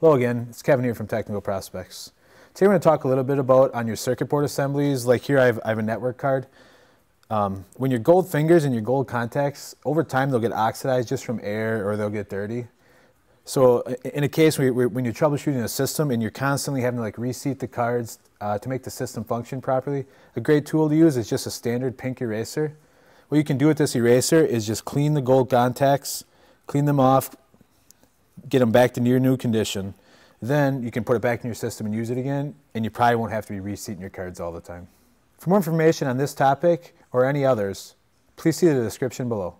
Hello again, it's Kevin here from Technical Prospects. Today we're going to talk a little bit about on your circuit board assemblies, like here I have, I have a network card. Um, when your gold fingers and your gold contacts, over time they'll get oxidized just from air or they'll get dirty. So in a case where, where, when you're troubleshooting a system and you're constantly having to like reseat the cards uh, to make the system function properly, a great tool to use is just a standard pink eraser. What you can do with this eraser is just clean the gold contacts, clean them off, get them back to near new condition. Then you can put it back in your system and use it again, and you probably won't have to be reseating your cards all the time. For more information on this topic or any others, please see the description below.